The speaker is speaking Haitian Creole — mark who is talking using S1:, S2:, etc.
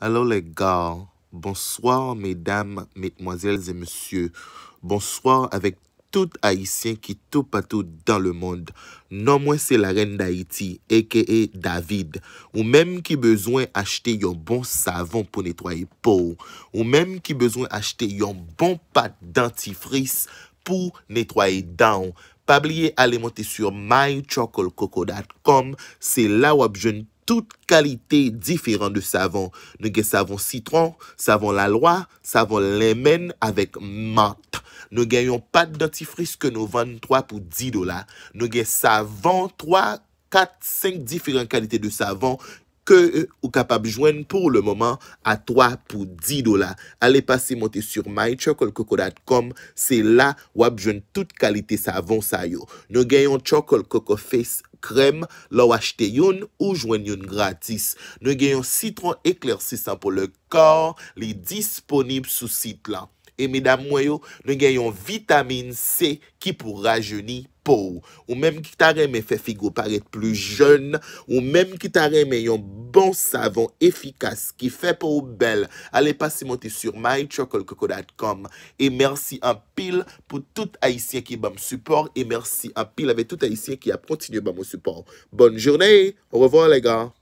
S1: Alors les gars, bonsoir mesdames, mesdemoiselles et messieurs. Bonsoir avek tout Haitien ki tou patou dan le monde. Non mwen se la reine d'Haïti, aka David. Ou mèm ki bezouen achete yon bon savon pou netoye pou. Ou mèm ki bezouen achete yon bon pat dentifris pou netoye dan. Pabliye alemote sur mychocolatecoco.com, se la wapjoun tou. Tout kalite diferent de savon. Nou gen savon citron, savon lalwa, savon lemen avèk mat. Nou gen yon pat dentifris ke nou van 3 pou 10 dola. Nou gen savon 3, 4, 5 diferent kalite de savon ke euh, ou kapab jwen pou le moman a 3 pou 10 dola. Ale pasi monte sur mychocolatecoco.com se la ou ap jwen tout kalite savon sayo. Nou gen yon chocolatecocoface.com krem la ou achete yon ou jwen yon gratis. Nou gen yon citron ekler sisan pou le kor li disponib sou sit lan. E mida mwayo, nou gen yon vitamine C ki pou rajeuni pou ou. Ou menm ki ta reme fe figou paret plu jen ou menm ki ta reme yon bon savon efficace qui fait pour belle. Allez monter sur mychocolcoco.com et merci un pile pour tout haïtien qui me support et merci un pile avec tout haïtien qui a continué mon support. Bonne journée. Au revoir les gars.